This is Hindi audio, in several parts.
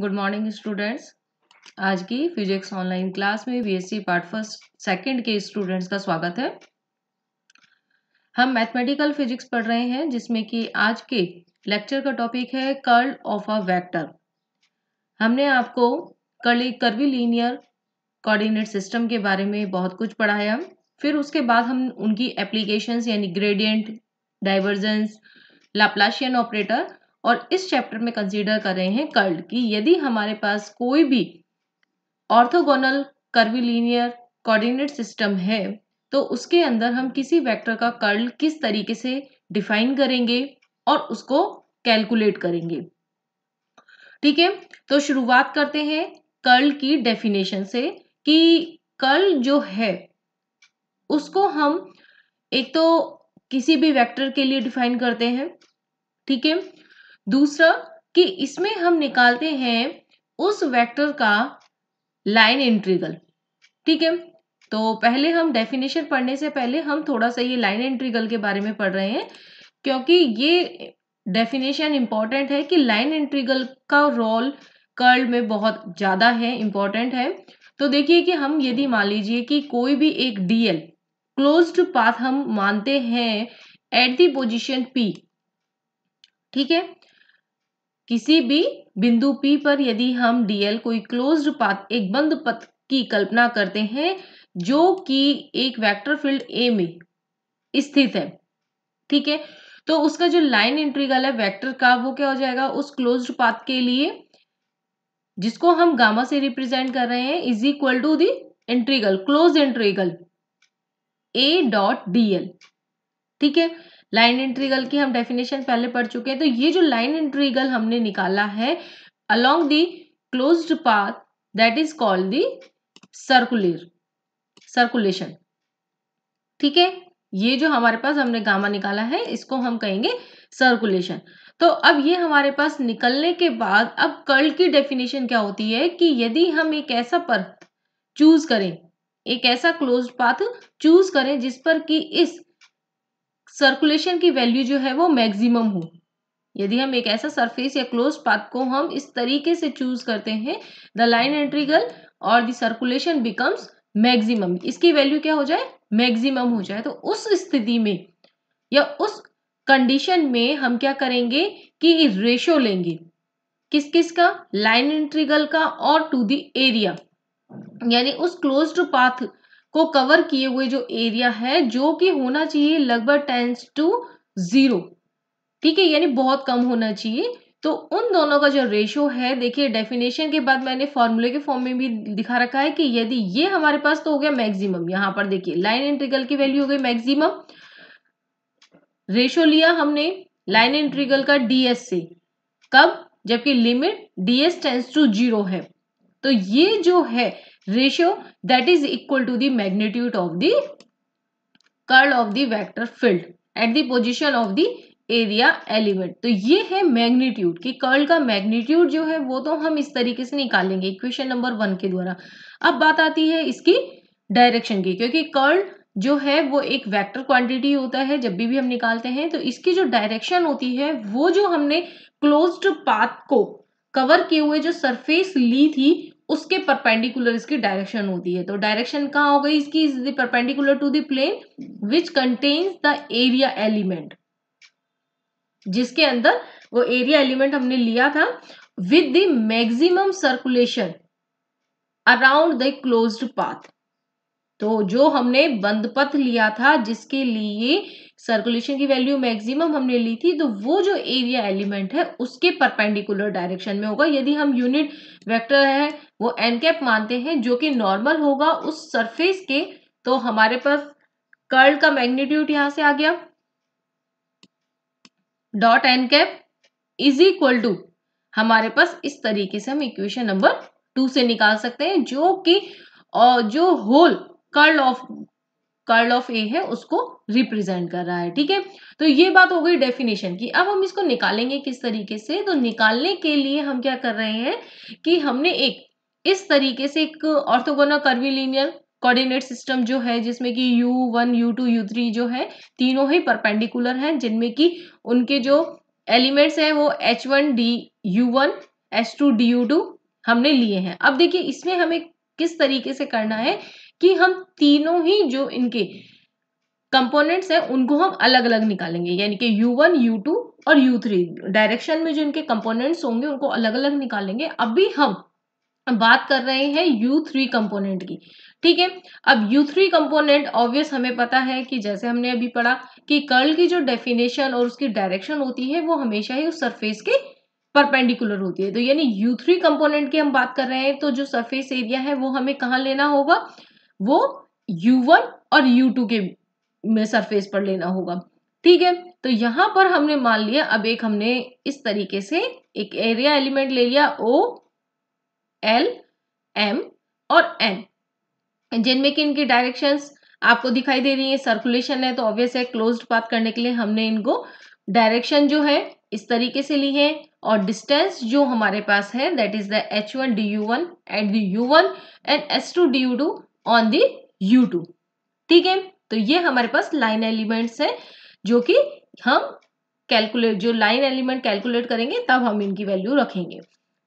गुड मॉर्निंग स्टूडेंट्स आज की फिजिक्स ऑनलाइन क्लास में बीएससी पार्ट फर्स्ट सेकंड के स्टूडेंट्स का स्वागत है हम मैथमेटिकल फिजिक्स पढ़ रहे हैं जिसमें कि आज के लेक्चर का टॉपिक है कर्ल ऑफ अ वेक्टर हमने आपको curly curvilinear coordinate system के बारे में बहुत कुछ पढ़ाया फिर उसके बाद हम उनकी एप्लीकेशन यानी ग्रेडियंट डाइवर्जेंस लाप्लाशियन ऑपरेटर और इस चैप्टर में कंसीडर कर रहे हैं कर्ल कि यदि हमारे पास कोई भी ऑर्थोगोनल कर्विलीनियर कोऑर्डिनेट सिस्टम है तो उसके अंदर हम किसी वेक्टर का कर्ल किस तरीके से डिफाइन करेंगे और उसको कैलकुलेट करेंगे ठीक है तो शुरुआत करते हैं कर्ल की डेफिनेशन से कि कर्ल जो है उसको हम एक तो किसी भी वेक्टर के लिए डिफाइन करते हैं ठीक है दूसरा कि इसमें हम निकालते हैं उस वेक्टर का लाइन इंट्रीगल ठीक है तो पहले हम डेफिनेशन पढ़ने से पहले हम थोड़ा सा ये लाइन इंट्रीगल के बारे में पढ़ रहे हैं क्योंकि ये डेफिनेशन इम्पॉर्टेंट है कि लाइन इंट्रीगल का रोल कर्ल में बहुत ज़्यादा है इम्पॉर्टेंट है तो देखिए कि हम यदि मान लीजिए कि कोई भी एक डीएल क्लोज्ड पाथ हम मानते हैं एट दी पोजिशन पी ठीक है किसी भी बिंदु P पर यदि हम DL कोई क्लोज्ड पाथ एक बंद पथ की कल्पना करते हैं जो कि एक वेक्टर फील्ड A में स्थित है ठीक है तो उसका जो लाइन इंट्रीगल है वेक्टर का वो क्या हो जाएगा उस क्लोज पाथ के लिए जिसको हम गामा से रिप्रेजेंट कर रहे हैं is equal to the integral close integral A dot D L ठीक है लाइन इंट्रीगल की हम डेफिनेशन पहले पढ़ चुके हैं तो ये जो लाइन इंट्रीगल हमने निकाला है along the closed path that is called the circular circulation ठीक है ये जो हमारे पास हमने गामा निकाला है इसको हम कहेंगे सर्कुलेशन तो अब ये हमारे पास निकलने के बाद अब कर्ल की डेफिनेशन क्या होती है कि यदि हम एक ऐसा पथ चूज करें एक ऐसा क्लोज पाथ चूज करें जिस पर कि इस सर्कुलेशन की वैल्यू जो है वो मैक्सिमम हो यदि हम एक ऐसा सरफेस या क्लोज पाथ को हम इस तरीके से चूज करते हैं द लाइन एंट्रीगल और द सर्कुलेशन बिकम्स मैक्सिमम इसकी वैल्यू क्या हो जाए मैक्सिमम हो जाए तो उस स्थिति में या उस कंडीशन में हम क्या करेंगे कि रेशो लेंगे किस किस का लाइन इंट्रीगल का और टू द एरिया यानी उस क्लोज्ड पाथ को कवर किए हुए जो एरिया है जो कि होना चाहिए लगभग टेंस टू जीरो ठीक है यानी बहुत कम होना चाहिए तो उन दोनों का जो रेशियो है देखिए डेफिनेशन के बाद मैंने फॉर्मूले के फॉर्म में भी दिखा रखा है कि यदि ये हमारे पास तो हो गया मैक्सिमम यहां पर देखिए लाइन इंट्रीगल की वैल्यू हो गई मैक्सिमम रेशो लिया हमने लाइन इंट्रीगल का डीएस से कब जबकि limit DS tends to zero है तो ये जो है ratio that is equal to the magnitude of the curl of the vector field at the position of the area element तो ये है मैग्नीट्यूड कि कर्ल का मैग्नीट्यूड जो है वो तो हम इस तरीके से निकालेंगे इक्वेशन नंबर वन के द्वारा अब बात आती है इसकी डायरेक्शन की क्योंकि कर्ल जो है वो एक वेक्टर क्वांटिटी होता है जब भी भी हम निकालते हैं तो इसकी जो डायरेक्शन होती है वो जो हमने क्लोज्ड पाथ को कवर किए हुए जो सरफेस ली थी उसके परपेंडिकुलर इसकी डायरेक्शन होती है तो डायरेक्शन कहाँ हो गई इसकी is perpendicular to the plane which contains the area element जिसके अंदर वो एरिया एलिमेंट हमने लिया था with the maximum circulation around the closed path तो जो हमने बंद पथ लिया था जिसके लिए सर्कुलेशन की वैल्यू मैक्सिमम हमने ली थी तो वो जो एरिया एलिमेंट है उसके परपेंडिकुलर डायरेक्शन में होगा यदि हम यूनिट वेक्टर है वो एन कैप मानते हैं जो कि नॉर्मल होगा उस सरफेस के तो हमारे पास कर्ल का मैग्नीट्यूड यहां से आ गया dot N cap is equal to हमारे पास इस तरीके से हम इक्वेशन नंबर टू से निकाल सकते हैं जो कि जो whole curl of curl of A है उसको रिप्रेजेंट कर रहा है ठीक है तो ये बात हो गई डेफिनेशन की अब हम इसको निकालेंगे किस तरीके से तो निकालने के लिए हम क्या कर रहे हैं कि हमने एक इस तरीके से एक ऑर्थोगोना कर्विलीनियर कोऑर्डिनेट सिस्टम जो है जिसमें कि U one U two U three जो है तीनों ही परपेंडिकुलर हैं जिनमें कि उनके जो एलिमेंट्स हैं वो H one D U one H two D U two हमने लिए हैं अब देखिए इसमें हमें किस तरीके से करना है कि हम तीनों ही जो इनके कंपोनेंट्स हैं उनको हम अलग अलग निकालेंगे यानी कि U1, U2 और U3 डायरेक्शन में जो इनके कंपोनेंट्स होंगे उनको अलग अलग निकालेंगे अभी हम बात कर रहे हैं U3 कंपोनेंट की ठीक है अब U3 कंपोनेंट ऑब्वियस हमें पता है कि जैसे हमने अभी पढ़ा कि कर्ल की जो डेफिनेशन और उसकी डायरेक्शन होती है वो हमेशा ही उस सरफेस के परपेंडिकुलर होती है तो यानी U3 कंपोनेंट की हम बात कर रहे हैं तो जो सरफेस एरिया है वो हमें कहाँ लेना होगा वो U1 और U2 के में सरफेस पर लेना होगा ठीक है तो यहां पर हमने मान लिया अब एक हमने इस तरीके से एक एरिया एलिमेंट ले लिया ओ एल एम और एन जिनमें कि इनकी डायरेक्शंस आपको दिखाई दे रही है सर्कुलेशन है तो ऑब्वियस है क्लोज्ड पाथ करने के लिए हमने इनको डायरेक्शन जो है इस तरीके से ली है और डिस्टेंस जो हमारे पास है that is the H one D U one at two U one and S two D U two on the U two ठीक है तो ये हमारे पास लाइन एलिमेंट्स हैं जो कि हम कैलकुलेट जो लाइन एलिमेंट कैलकुलेट करेंगे तब हम इनकी वैल्यू रखेंगे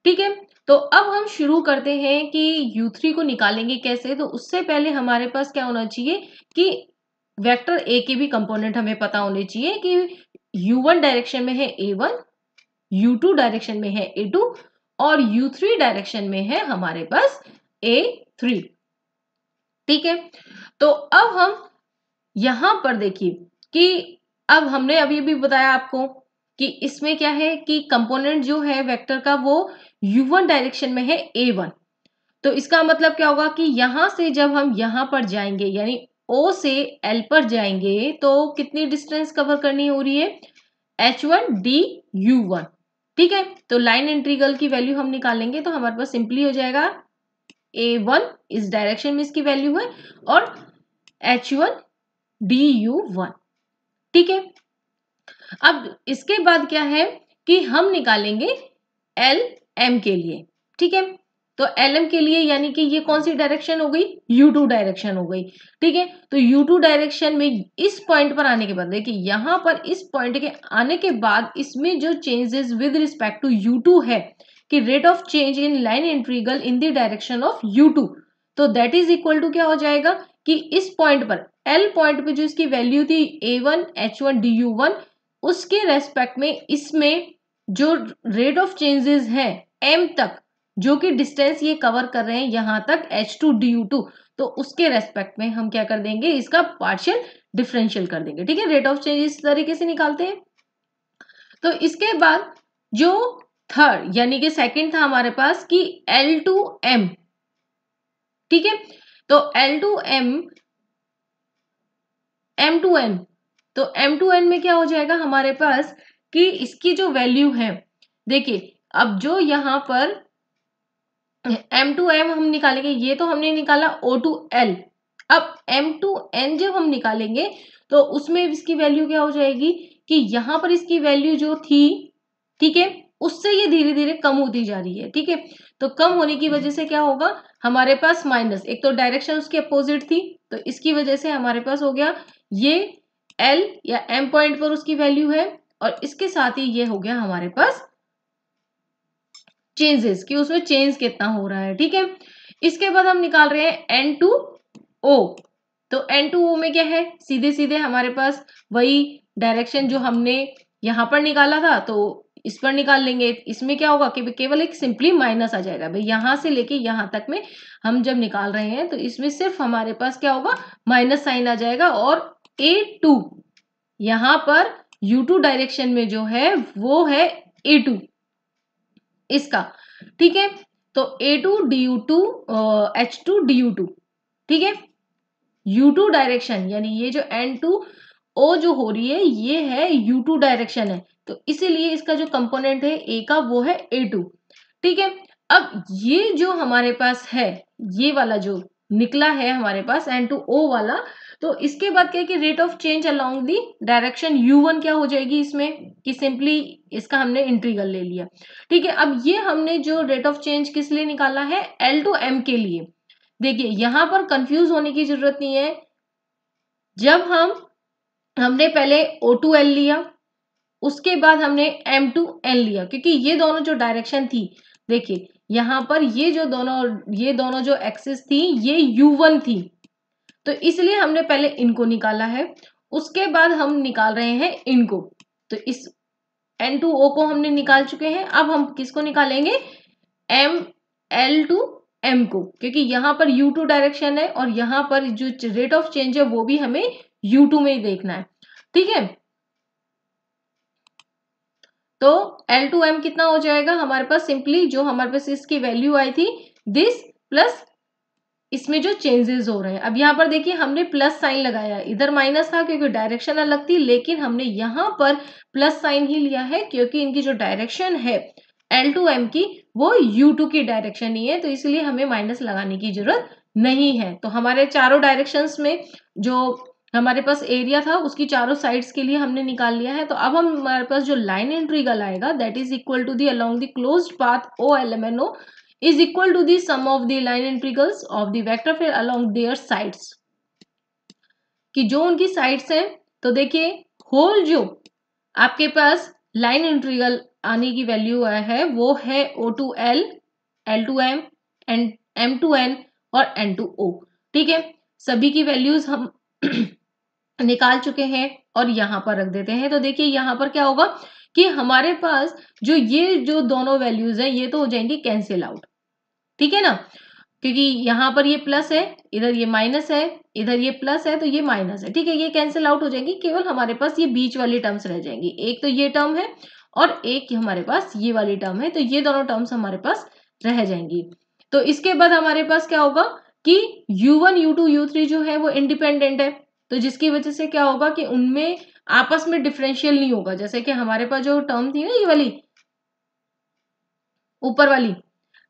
ठीक है तो अब हम शुरू करते हैं कि U3 को निकालेंगे कैसे तो उससे पहले हमारे पास क्या होना चाहिए कि वेक्टर A के भी कंपोनेंट हमें पता होने चाहिए कि U1 डायरेक्शन में है A1 U2 डायरेक्शन में है A2 और U3 डायरेक्शन में है हमारे पास A3 ठीक है तो अब हम यहां पर देखिए कि अब हमने अभी भी बताया आपको कि इसमें क्या है कि कंपोनेंट जो है वेक्टर का वो u1 डायरेक्शन में है a1 तो इसका मतलब क्या होगा कि यहां से जब हम यहां पर जाएंगे यानी O से L पर जाएंगे तो कितनी डिस्टेंस कवर करनी हो रही है H1 D U1 ठीक है तो लाइन इंट्रीगल की वैल्यू हम निकालेंगे तो हमारे पास सिंपली हो जाएगा ए वन इस डायरेक्शन में इसकी वैल्यू है और H one D U one ठीक है अब इसके बाद क्या है कि हम निकालेंगे एल एम के लिए ठीक है तो एल एम के लिए यानी कि ये कौन सी डायरेक्शन हो गई यू टू डायरेक्शन हो गई ठीक है तो यू टू डायरेक्शन में इस पॉइंट पर आने के बाद देखिए यहां पर इस पॉइंट के आने के बाद इसमें जो changes with respect to U two है कि rate of change in line integral in the direction of U two तो दैट इज इक्वल टू क्या हो जाएगा कि इस पॉइंट पर एल पॉइंट पे जो इसकी वैल्यू थी A one H one D U one उसके रेस्पेक्ट में इसमें जो रेट ऑफ चेंजेस है एम तक जो कि डिस्टेंस ये कवर कर रहे हैं यहां तक H two D U two तो उसके रेस्पेक्ट में हम क्या कर देंगे इसका पार्शियल डिफरेंशियल कर देंगे ठीक है रेट ऑफ चेंज इस तरीके से निकालते हैं तो इसके बाद जो थर्ड यानी कि सेकंड था हमारे पास कि एल टू एम ठीक है तो L two M M two N तो एम टू एन में क्या हो जाएगा हमारे पास कि इसकी जो वैल्यू है देखिए अब जो यहां पर एम टू एम हम निकालेंगे ये तो हमने निकाला ओ टू एल अब एम टू एन जब हम निकालेंगे तो उसमें इसकी वैल्यू क्या हो जाएगी कि यहां पर इसकी वैल्यू जो थी ठीक है उससे ये धीरे धीरे कम होती जा रही है ठीक है तो कम होने की वजह से क्या होगा हमारे पास माइनस एक तो डायरेक्शन उसकी अपोजिट थी तो इसकी वजह से हमारे पास हो गया ये एल या एम पॉइंट पर उसकी वैल्यू है और इसके साथ ही ये हो गया हमारे पास चेंजेस कि उसमें चेंज कितना हो रहा है ठीक है इसके बाद हम निकाल रहे हैं एन टू ओ तो एन टू ओ में क्या है सीधे सीधे हमारे पास वही डायरेक्शन जो हमने यहां पर निकाला था तो इस पर निकाल लेंगे इसमें क्या होगा कि केवल एक सिंपली माइनस आ जाएगा भाई यहां से लेके यहां तक में हम जब निकाल रहे हैं तो इसमें सिर्फ हमारे पास क्या होगा माइनस साइन आ जाएगा और ए टू यहां पर यू टू डायरेक्शन में जो है वो है ए टू इसका ठीक है तो A two D U two H two D U two ठीक है यू टू डायरेक्शन यानी ये जो एन टू ओ जो हो रही है ये है यू टू डायरेक्शन है तो इसीलिए इसका जो कंपोनेंट है ए का वो है ए टू ठीक है अब ये जो हमारे पास है ये वाला जो निकला है हमारे पास एन टू ओ वाला तो इसके बाद क्या कि rate of change along the direction U one क्या हो जाएगी इसमें कि सिंपली इसका हमने इंट्रीगल ले लिया ठीक है अब ये हमने जो रेट ऑफ चेंज किस लिए निकाला है एल टू एम के लिए देखिए यहां पर कंफ्यूज होने की जरूरत नहीं है जब हम हमने पहले ओ टू एल लिया उसके बाद हमने एम टू एन लिया क्योंकि ये दोनों जो डायरेक्शन थी देखिए यहां पर ये जो दोनों ये दोनों जो एक्सिस थी ये यू वन थी तो इसलिए हमने पहले इनको निकाला है उसके बाद हम निकाल रहे हैं इनको तो इस एन टू ओ को हमने निकाल चुके हैं अब हम किसको निकालेंगे एम एल टू एम को क्योंकि यहां पर यू टू डायरेक्शन है और यहां पर जो रेट ऑफ चेंज है वो भी हमें यू टू में ही देखना है ठीक है तो एल टू एम कितना हो जाएगा हमारे पास सिंपली जो हमारे पास इसकी वैल्यू आई थी दिस प्लस इसमें जो चेंजेस हो रहे हैं अब यहाँ पर देखिए हमने प्लस साइन लगाया इधर माइनस था क्योंकि डायरेक्शन अलग थी लेकिन हमने यहाँ पर प्लस साइन ही लिया है क्योंकि इनकी जो डायरेक्शन है एल टू एम की वो यू टू की डायरेक्शन ही है तो इसलिए हमें माइनस लगाने की जरूरत नहीं है तो हमारे चारों डायरेक्शंस में जो हमारे पास एरिया था उसकी चारों साइड्स के लिए हमने निकाल लिया है तो अब हम हमारे पास जो लाइन इंट्रीगल आएगा that is equal to the along the close path O L M N O is equal to the sum of the line integrals of the vector फिर अलोंग देयर साइड्स कि जो उनकी साइड्स हैं तो देखिए होल जो आपके पास लाइन एंट्रीगल आने की वैल्यू है वो है O two L L two M and M two N और एन टू ओ ठीक है सभी की वैल्यूज हम निकाल चुके हैं और यहां पर रख देते हैं तो देखिए यहां पर क्या होगा कि हमारे पास जो ये जो दोनों वैल्यूज हैं ये तो हो जाएंगी कैंसिल आउट ठीक है ना क्योंकि यहां पर ये प्लस है इधर ये माइनस है इधर ये प्लस है तो ये माइनस है ठीक है ये कैंसिल आउट हो जाएंगी केवल हमारे पास ये बीच वाली टर्म्स रह जाएंगी एक तो ये टर्म है और एक हमारे पास ये वाली टर्म है तो ये दोनों टर्म्स हमारे पास रह जाएंगी तो इसके बाद हमारे पास क्या होगा कि U1, U2, U3 जो है वो इंडिपेंडेंट है तो जिसकी वजह से क्या होगा कि उनमें आपस में डिफरेंशियल नहीं होगा जैसे कि हमारे पास जो टर्म थी ना ये वाली ऊपर वाली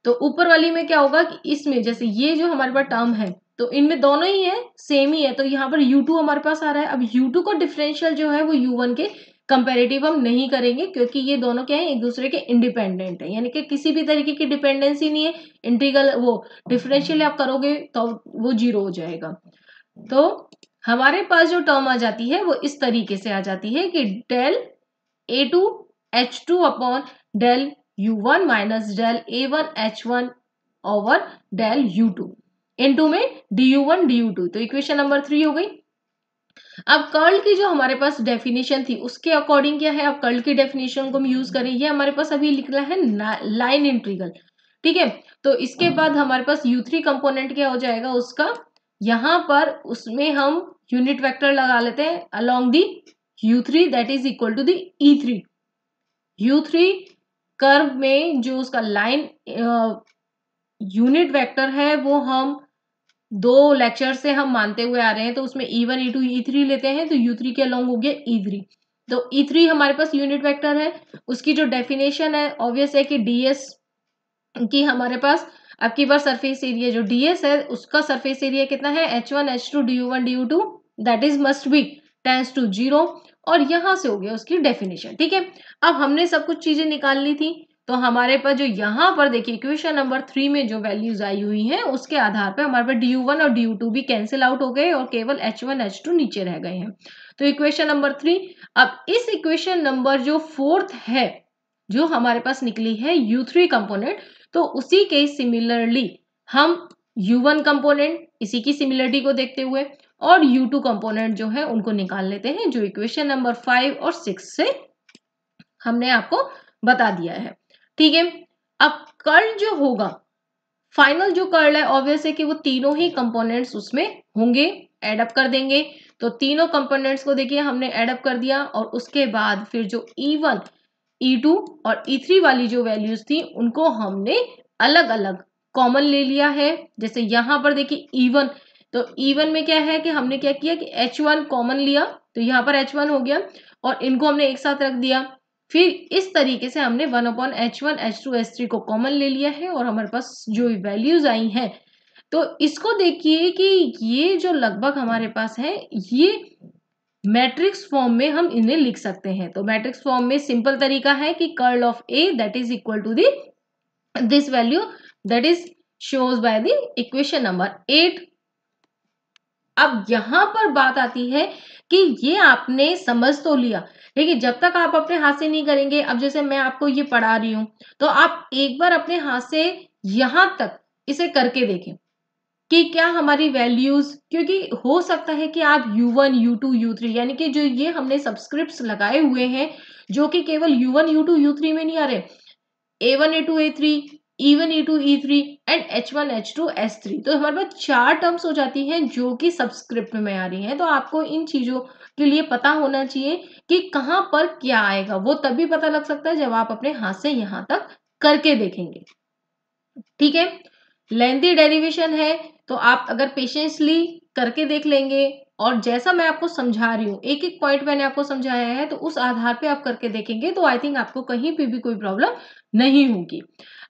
तो ऊपर वाली में क्या होगा कि इसमें जैसे ये जो हमारे पास टर्म है तो इनमें दोनों ही है सेम ही है तो यहाँ पर U2 हमारे पास आ रहा है अब U2 को डिफरेंशियल जो है वो U1 के कंपेरेटिव हम नहीं करेंगे क्योंकि ये दोनों क्या है एक दूसरे के इंडिपेंडेंट है यानी कि किसी भी तरीके की डिपेंडेंसी नहीं है इंटीगल वो डिफरेंशियल आप करोगे तो वो जीरो हो जाएगा तो हमारे पास जो टर्म आ जाती है वो इस तरीके से आ जाती है कि del A two H two upon del U one minus del A one H one over del U two into में D U one D U two तो इक्वेशन नंबर थ्री हो गई अब कर्ल की जो हमारे पास डेफिनेशन थी उसके अकॉर्डिंग क्या है अब कर्ल की डेफिनेशन को हम यूज करें ये हमारे पास अभी लिखना है लाइन इंट्रीगल ठीक है तो इसके बाद हमारे पास यू थ्री कंपोनेंट क्या हो जाएगा उसका यहां पर उसमें हम यूनिट वेक्टर लगा लेते हैं along the U three that is equal to the E three U three curve में जो उसका लाइन यूनिट वेक्टर है वो हम दो लेक्चर से हम मानते हुए आ रहे हैं तो उसमें E one E two E three लेते हैं तो यू थ्री के अलॉन्ग हो गया ई e थ्री तो ई e थ्री हमारे पास यूनिट वेक्टर है उसकी जो डेफिनेशन है ऑब्वियस है कि डी एस की हमारे पास अब की बार सरफेस एरिया जो डी एस है उसका सरफेस एरिया कितना है H one H two D U one D U two that is must be tends to zero और यहां से हो गया उसकी डेफिनेशन ठीक है अब हमने सब कुछ चीजें निकाल ली थी तो हमारे पास जो यहाँ पर देखिए क्वेश्चन नंबर थ्री में जो वैल्यूज आई हुई हैं उसके आधार पर हमारे पास डी वन और डी टू भी कैंसिल आउट हो गए और केवल एच वन एच टू नीचे रह गए हैं तो इक्वेशन नंबर थ्री अब इस इक्वेशन नंबर जो फोर्थ है जो हमारे पास निकली है यू थ्री कंपोनेंट तो उसी के सिमिलरली हम यू वन कंपोनेंट इसी की सिमिलरिटी को देखते हुए और यू टू कंपोनेंट जो है उनको निकाल लेते हैं जो इक्वेशन नंबर फाइव और सिक्स से हमने आपको बता दिया है ठीक है अब कर्ल जो होगा फाइनल जो कर्ल है ऑब्वियस है कि वो तीनों ही कंपोनेंट्स उसमें होंगे एडअप कर देंगे तो तीनों कंपोनेंट्स को देखिए हमने एडअप कर दिया और उसके बाद फिर जो ई वन ई टू और ई e थ्री वाली जो वैल्यूज थी उनको हमने अलग अलग कॉमन ले लिया है जैसे यहां पर देखिए ई e वन तो ई e वन में क्या है कि हमने क्या किया कि एच वन कॉमन लिया तो यहाँ पर एच वन हो गया और इनको हमने एक साथ रख दिया फिर इस तरीके से हमने one upon H one H two H three को कॉमन ले लिया है और हमारे पास जो वैल्यूज आई हैं तो इसको देखिए कि ये जो लगभग हमारे पास है ये मैट्रिक्स फॉर्म में हम इन्हें लिख सकते हैं तो मैट्रिक्स फॉर्म में सिंपल तरीका है कि curl of A that is equal to the this value that is shows by the equation number eight अब यहां पर बात आती है कि ये आपने समझ तो लिया लेकिन जब तक आप अपने हाथ से नहीं करेंगे अब जैसे मैं आपको ये पढ़ा रही हूं तो आप एक बार अपने हाथ से यहां तक इसे करके देखें कि क्या हमारी वैल्यूज क्योंकि हो सकता है कि आप U1, U2, U3 यानी कि जो ये हमने सब्सक्रिप्ट लगाए हुए हैं जो कि केवल U1, U2, U3 में नहीं आ रहे A1, A2, A3 E one E two E three and H one H two S three तो हमारे पास चार टर्म्स हो जाती हैं जो कि सब्सक्रिप्ट में आ रही हैं तो आपको इन चीज़ों के लिए पता होना चाहिए कि कहाँ पर क्या आएगा वो तभी पता लग सकता है जब आप अपने हाथ से यहाँ तक करके देखेंगे ठीक है लेंथी डेरिवेशन है तो आप अगर पेशेंसली करके देख लेंगे और जैसा मैं आपको समझा रही हूँ एक एक पॉइंट मैंने आपको समझाया है तो उस आधार पे आप करके देखेंगे तो आई थिंक आपको कहीं पे भी कोई प्रॉब्लम नहीं होगी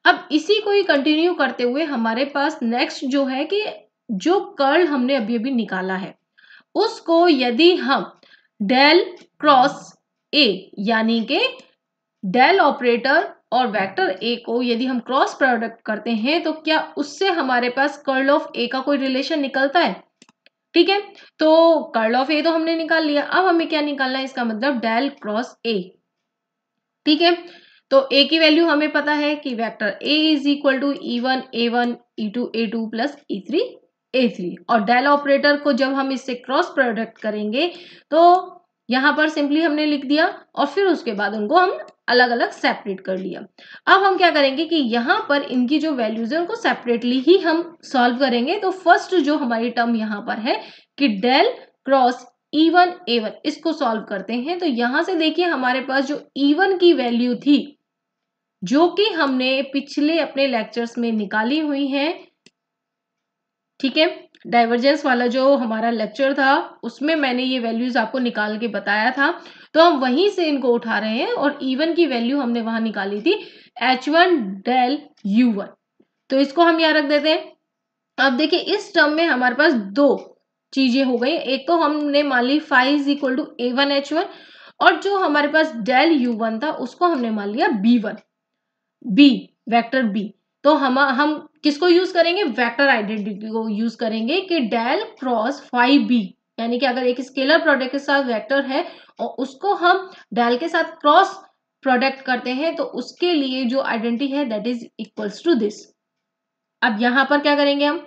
अब इसी को ही कंटिन्यू करते हुए हमारे पास नेक्स्ट जो है कि जो कर्ल हमने अभी अभी निकाला है उसको यदि हम डेल क्रॉस ए यानी के डेल ऑपरेटर और वेक्टर ए को यदि हम क्रॉस प्रोडक्ट करते हैं तो क्या उससे हमारे पास कर्ल ऑफ ए का कोई रिलेशन निकलता है ठीक है तो कर्ल ऑफ ए तो हमने निकाल लिया अब हमें क्या निकालना है इसका मतलब डेल क्रॉस ए ठीक है तो ए की वैल्यू हमें पता है कि vector A is equal to E one A one E two A two plus E three A three और डेल ऑपरेटर को जब हम इससे क्रॉस प्रोडक्ट करेंगे तो यहाँ पर सिंपली हमने लिख दिया और फिर उसके बाद उनको हम अलग अलग सेपरेट कर लिया अब हम क्या करेंगे कि यहाँ पर इनकी जो वैल्यूज है उनको सेपरेटली ही हम सॉल्व करेंगे तो फर्स्ट जो हमारी टर्म यहाँ पर है कि del cross E one A one इसको सॉल्व करते हैं तो यहाँ से देखिए हमारे पास जो ई e की वैल्यू थी जो कि हमने पिछले अपने लेक्चर्स में निकाली हुई हैं ठीक है डाइवर्जेंस वाला जो हमारा लेक्चर था उसमें मैंने ये वैल्यूज आपको निकाल के बताया था तो हम वहीं से इनको उठा रहे हैं और इवन की वैल्यू हमने वहां निकाली थी H one del U one तो इसको हम यहाँ रख देते हैं अब देखिए इस टर्म में हमारे पास दो चीजें हो गई एक तो हमने मान ली five is equal to A one H one और जो हमारे पास डेल यू वन था उसको हमने मान लिया B one B vector B तो हम हम किसको यूज करेंगे वेक्टर आइडेंटिटी को यूज करेंगे कि डेल क्रॉस फाइव बी यानी कि अगर एक स्केलर प्रोडक्ट के साथ वेक्टर है और उसको हम डेल के साथ क्रॉस प्रोडक्ट करते हैं तो उसके लिए जो आइडेंटिटी है that is equals to this अब यहां पर क्या करेंगे हम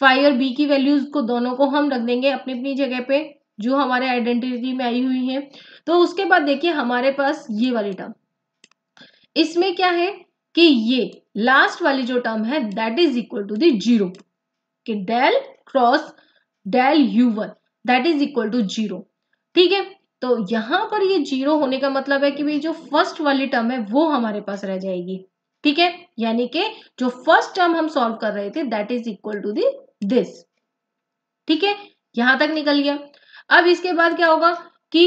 फाइव और बी की वैल्यूज को दोनों को हम रख देंगे अपनी अपनी जगह पे जो हमारे आइडेंटिटी में आई हुई है तो उसके बाद देखिए हमारे पास ये वाली टर्म इसमें क्या है कि ये लास्ट वाली जो टर्म है that is equal to zero del cross del U one that is equal to zero ठीक है तो यहां पर ये जीरो होने का मतलब है कि भाई जो फर्स्ट वाली टर्म है वो हमारे पास रह जाएगी ठीक है यानी कि जो फर्स्ट टर्म हम सॉल्व कर रहे थे that is equal to the this ठीक है यहां तक निकल गया अब इसके बाद क्या होगा कि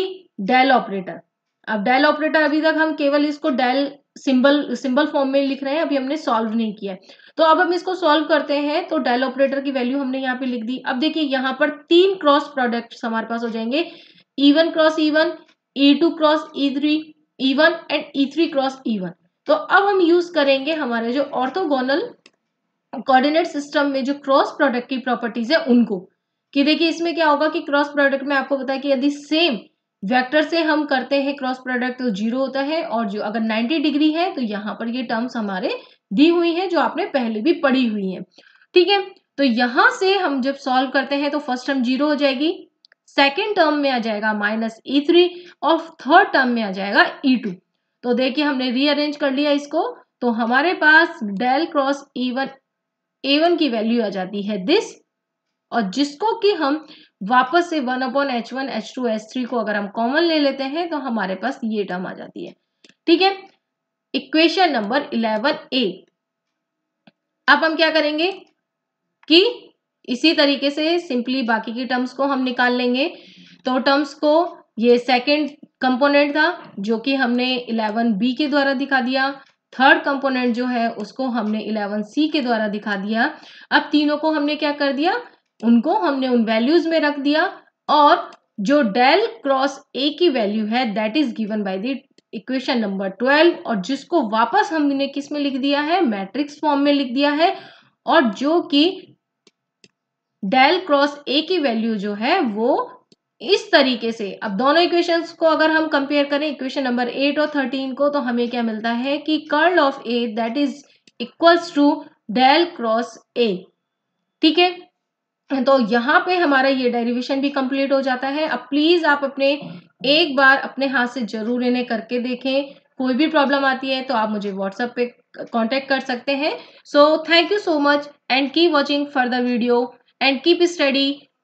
डेल ऑपरेटर अब डेल ऑपरेटर अभी तक हम केवल इसको डेल सिंबल सिंबल फॉर्म में लिख रहे हैं अभी हमने सॉल्व नहीं किया है तो अब हम इसको सॉल्व करते हैं तो डेल ऑपरेटर की वैल्यू हमने यहाँ पे लिख दी अब देखिए यहाँ पर तीन क्रॉस प्रोडक्ट हमारे पास हो जाएंगे E one cross E one E two cross E three E one and E three cross E one तो अब हम यूज करेंगे हमारे जो ऑर्थोगोनल कोऑर्डिनेट सिस्टम में जो क्रॉस प्रोडक्ट की प्रॉपर्टीज है उनको कि देखिए इसमें क्या होगा कि क्रॉस प्रोडक्ट में आपको बताया कि यदि सेम वेक्टर से हम करते हैं क्रॉस प्रोडक्ट तो जीरो होता है और जो अगर 90 डिग्री है तो यहाँ पर ये टर्म्स हमारे दी हुई हैं जो आपने पहले भी पढ़ी हुई हैं ठीक है तो यहाँ से हम जब सॉल्व करते हैं तो फर्स्ट टर्म जीरो हो जाएगी सेकेंड टर्म में आ जाएगा माइनस ई थ्री और थर्ड टर्म में आ जाएगा ई e टू तो देखिए हमने रीअरेंज कर लिया इसको तो हमारे पास del cross A one A one की वैल्यू आ जाती है दिस और जिसको कि हम वापस से one upon H one H two H three को अगर हम कॉमन ले लेते हैं तो हमारे पास ये टर्म आ जाती है ठीक है इक्वेशन नंबर इलेवन ए अब हम क्या करेंगे कि इसी तरीके से सिंपली बाकी की टर्म्स को हम निकाल लेंगे तो टर्म्स को ये सेकंड कंपोनेंट था जो कि हमने इलेवन बी के द्वारा दिखा दिया थर्ड कंपोनेंट जो है उसको हमने इलेवन सी के द्वारा दिखा दिया अब तीनों को हमने क्या कर दिया उनको हमने उन वैल्यूज में रख दिया और जो डेल क्रॉस ए की वैल्यू है that is given by the equation number twelve और जिसको वापस हमने किस में लिख दिया है मैट्रिक्स फॉर्म में लिख दिया है और जो कि डेल क्रॉस ए की वैल्यू जो है वो इस तरीके से अब दोनों इक्वेशंस को अगर हम कंपेयर करें इक्वेशन नंबर एट और थर्टीन को तो हमें क्या मिलता है कि curl of A that is equals to del cross A ठीक है तो यहाँ पे हमारा ये डेरिवेशन भी कंप्लीट हो जाता है अब प्लीज आप अपने एक बार अपने हाथ से जरूर इन्हें करके देखें कोई भी प्रॉब्लम आती है तो आप मुझे व्हाट्सएप पे कांटेक्ट कर सकते हैं so thank you so much and keep watching the video and keep study